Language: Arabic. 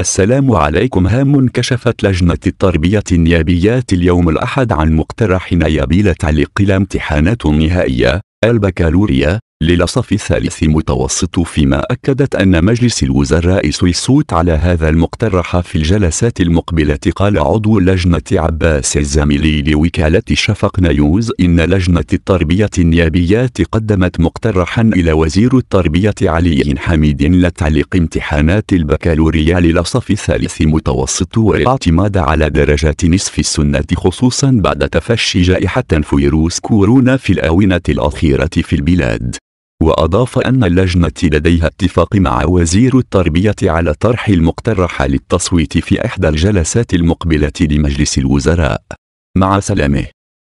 السلام عليكم هام كشفت لجنة التربية النيابيات اليوم الأحد عن مقترح نيابي لتعليق الامتحانات النهائية البكالوريا للصف الثالث متوسط فيما أكدت أن مجلس الوزراء سويسوت على هذا المقترح في الجلسات المقبلة قال عضو لجنة عباس الزميلي لوكالة شفق نيوز إن لجنة التربية النيابية قدمت مقترحا إلى وزير التربية علي حميد لتعليق امتحانات البكالوريا للصف الثالث متوسط والاعتماد على درجات نصف السنة خصوصا بعد تفشي جائحة فيروس كورونا في الآونة الأخيرة في البلاد وأضاف أن اللجنة لديها اتفاق مع وزير التربية على طرح المقترح للتصويت في إحدى الجلسات المقبلة لمجلس الوزراء مع سلامه